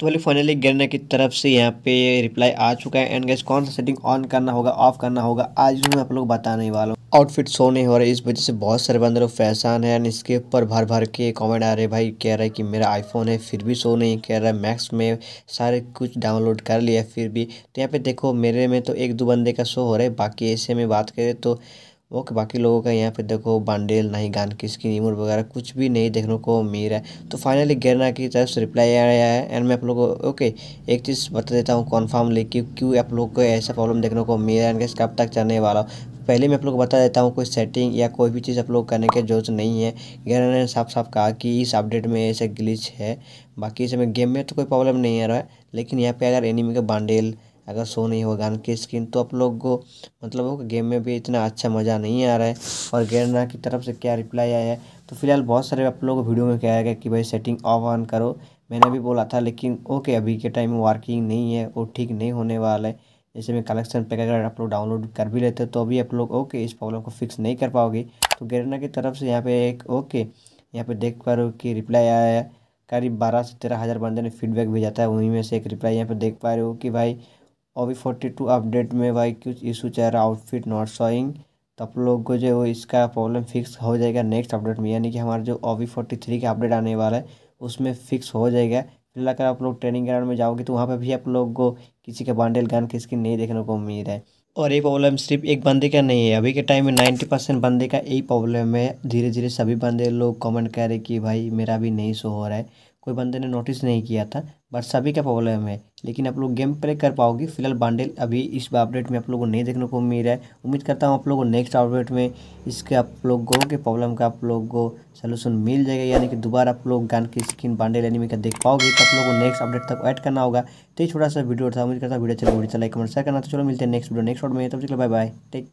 तो बोले फाइनली गन्ना की तरफ से यहाँ पे रिप्लाई आ चुका है एंड गैस कौन सा सेटिंग ऑन करना होगा ऑफ करना होगा आज मैं आप लोग बताने वाला हूँ आउटफिट शो नहीं हो रहा है इस वजह से बहुत सारे बंदर फैसान है एंड इसके ऊपर भर भर के कमेंट आ रहे भाई कह रहा है कि मेरा आईफोन है फिर भी शो नहीं कह रहा है मैक्स में सारे कुछ डाउनलोड कर लिया फिर भी तो यहाँ पे देखो मेरे में तो एक दो बंदे का शो हो रहा है बाकी ऐसे में बात करें तो ओके बाकी लोगों का यहाँ पे देखो बांडेल नहीं गान की स्क्रीन इमोट वगैरह कुछ भी नहीं देखने को मिल रहा है तो फाइनली गैरना की तरफ से रिप्लाई आ रहा है एंड मैं आप लोगों को ओके एक चीज़ बता देता हूँ कॉन्फर्म कि क्यों आप लोगों को ऐसा प्रॉब्लम देखने को मिल रहा है एंड कब तक चलने वाला पहले मैं आप लोग को बता देता हूँ कोई सेटिंग या कोई भी चीज़ आप लोग करने की जरूरत नहीं है गेरना ने साफ साफ कहा कि इस अपडेट में ऐसे ग्लिच है बाकी इसमें गेम में तो कोई प्रॉब्लम नहीं आ रहा है लेकिन यहाँ पे अगर एनिमी का बांडेल अगर शो नहीं होगा की स्क्रीन तो आप लोग को मतलब होगा गेम में भी इतना अच्छा मज़ा नहीं आ रहा है और गेरना की तरफ से क्या रिप्लाई आया है तो फिलहाल बहुत सारे आप लोगों को वीडियो में क्या आएगा कि भाई सेटिंग ऑफ ऑन करो मैंने भी बोला था लेकिन ओके अभी के टाइम में वर्किंग नहीं है वो ठीक नहीं होने वाला है जैसे मैं कलेक्शन पैक अगर आप लोग डाउनलोड कर भी लेते तो अभी आप लोग ओके इस प्रॉब्लम को फिक्स नहीं कर पाओगे तो गेरना की तरफ से यहाँ पे एक ओके यहाँ पे देख पा रहे हो कि रिप्लाई आया है करीब बारह से तेरह हज़ार बंदे ने फीडबैक भेजा था उन्हीं में से एक रिप्लाई यहाँ पे देख पा रहे हो कि भाई ओ फोर्टी टू अपडेट में भाई कुछ इशू चल रहा आउटफिट नॉट शोइंग तो आप लोग को जो है इसका प्रॉब्लम फिक्स हो जाएगा नेक्स्ट अपडेट में यानी कि हमारा जो ओ फोर्टी थ्री का अपडेट आने वाला है उसमें फिक्स हो जाएगा फिर अगर आप लोग ट्रेनिंग ग्राउंड में जाओगे तो वहाँ पर भी आप लोग को किसी का बांडेल गान की स्किन नहीं देखने को उम्मीद है और ये प्रॉब्लम सिर्फ एक बंदे का नहीं है अभी के टाइम में नाइन्टी परसेंट बंदे का यही प्रॉब्लम है धीरे धीरे सभी बंदे लोग कमेंट कर रहे कि भाई मेरा भी नहीं शो हो रहा है कोई बंदे ने नोटिस नहीं किया था बट सभी का प्रॉब्लम है लेकिन आप लोग गेम प्ले कर पाओगे फिलहाल बांडेल अभी इस अपडेट में आप लोगों को नहीं देखने को मिल रहा है उम्मीद करता हूँ आप लोगों को नेक्स्ट अपडेट में इसके आप लोगों के प्रॉब्लम का आप लोगों को सलूशन मिल जाएगा यानी कि दोबारा आप लोग गान की स्किन बांडेल एनिमी का देख पाओगे तो आप लोगों को नेक्स्ट अपडेट तक ऐड करना होगा तो ये छोटा सा वीडियो था उम्मीद करता हूँ अच्छा वीडियो चलो वीडियो चलाइक कमेंट शेयर करना तो चलो मिलते हैं नेक्स्ट वीडियो नेक्स्ट शॉट में तब चलो बाय बाय टेक